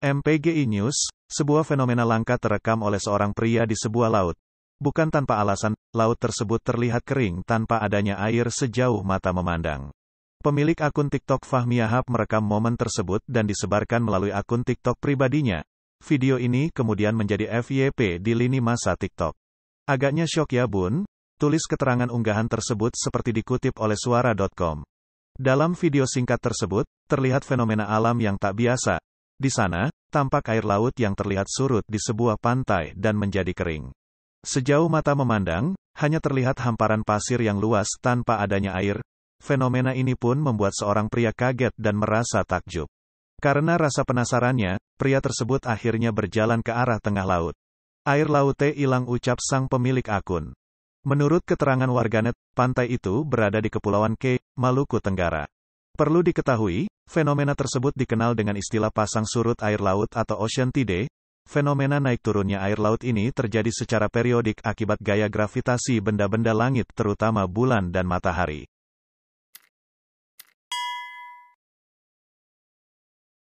MPGI News, sebuah fenomena langka terekam oleh seorang pria di sebuah laut. Bukan tanpa alasan, laut tersebut terlihat kering tanpa adanya air sejauh mata memandang. Pemilik akun TikTok Fahmi Ahab merekam momen tersebut dan disebarkan melalui akun TikTok pribadinya. Video ini kemudian menjadi FYP di lini masa TikTok. Agaknya syok ya bun, tulis keterangan unggahan tersebut seperti dikutip oleh suara.com. Dalam video singkat tersebut, terlihat fenomena alam yang tak biasa, di sana, tampak air laut yang terlihat surut di sebuah pantai dan menjadi kering. Sejauh mata memandang, hanya terlihat hamparan pasir yang luas tanpa adanya air. Fenomena ini pun membuat seorang pria kaget dan merasa takjub. Karena rasa penasarannya, pria tersebut akhirnya berjalan ke arah tengah laut. Air laut teh hilang ucap sang pemilik akun. Menurut keterangan warganet, pantai itu berada di Kepulauan K, Maluku Tenggara. Perlu diketahui, Fenomena tersebut dikenal dengan istilah pasang surut air laut atau ocean tide. Fenomena naik turunnya air laut ini terjadi secara periodik akibat gaya gravitasi benda-benda langit terutama bulan dan matahari.